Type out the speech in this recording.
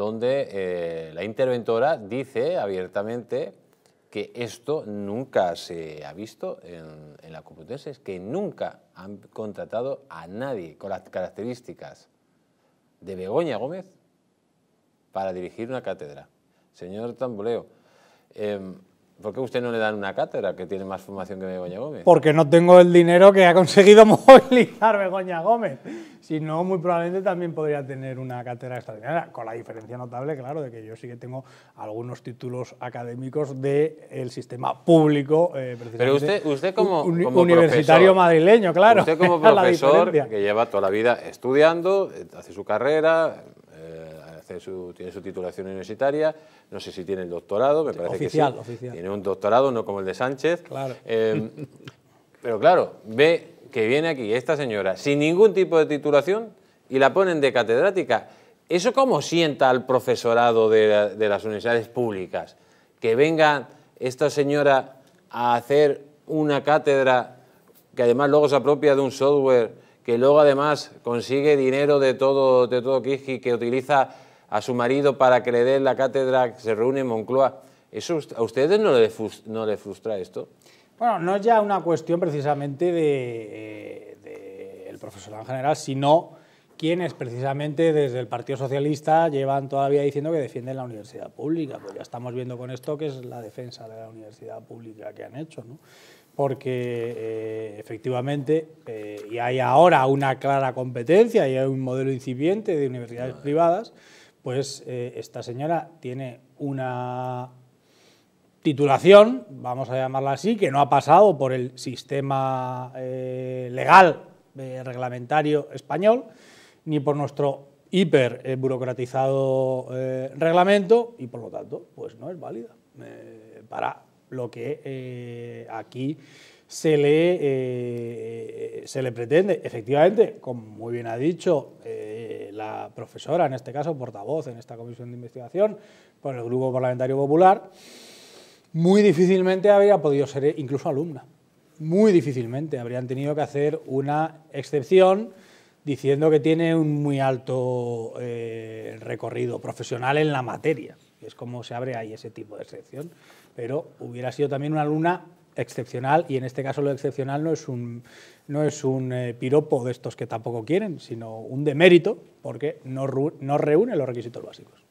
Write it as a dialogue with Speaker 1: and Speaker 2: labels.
Speaker 1: donde eh, la interventora dice abiertamente que esto nunca se ha visto en, la Complutense, que nunca han contratado a nadie con las características de Begoña Gómez para dirigir una cátedra. Señor Tamboleo, em, ¿Por qué usted no le dan una cátedra que tiene más formación que Begoña Gómez? Porque
Speaker 2: no tengo el dinero que ha conseguido movilizar Begoña Gómez. Si no, muy probablemente también podría tener una cátedra extraordinaria, con la diferencia notable, claro, de que yo sí que tengo algunos títulos académicos del sistema público, eh, precisamente. Pero usted, usted como, un, universitario madrileño, claro. Usted como profesor que
Speaker 1: lleva toda la vida estudiando, eh, hace su carrera, tiene su titulación universitaria, no sé si tiene el doctorado, me parece que sí. Tiene un doctorado, no como el de Sánchez. Em, pero claro, ve que viene aquí esta señora sin ningún tipo de titulación y la ponen de catedrática. ¿Eso cómo sienta al profesorado de, las universidades públicas? Que venga esta señora a hacer una cátedra que además luego se apropia de un software, que luego además consigue dinero de todo, de todo Kiji, que utiliza a su marido para que le dé la cátedra, que se reúne en Moncloa. ¿Eso, ¿A ustedes no les, frustra esto?
Speaker 2: Bueno, no es ya una cuestión precisamente del eh, de, el profesorado en general, sino quienes precisamente desde el Partido Socialista llevan todavía diciendo que defienden la universidad pública. Pues ya estamos viendo con esto que es la defensa de la universidad pública que han hecho, porque eh, efectivamente, eh, y hay ahora una clara competencia y hay un modelo incipiente de universidades privadas, pues eh, esta señora tiene una titulación, vamos a llamarla así, que no ha pasado por el sistema eh, legal eh, reglamentario español, ni por nuestro hiper burocratizado reglamento, y por lo tanto, pues no es válida para lo que aquí se se le pretende. Efectivamente, como muy bien ha dicho la profesora, en este caso, portavoz en esta comisión de investigación, por el Grupo Parlamentario Popular, muy difícilmente habría podido ser incluso alumna. Muy difícilmente habrían tenido que hacer una excepción diciendo que tiene un muy alto eh, recorrido profesional en la materia. Es como se abre ahí ese tipo de excepción. Pero hubiera sido también una alumna excepcional y en este caso lo excepcional no es un, no es un eh, piropo de estos que tampoco quieren, sino un demérito porque no, no reúne los requisitos básicos.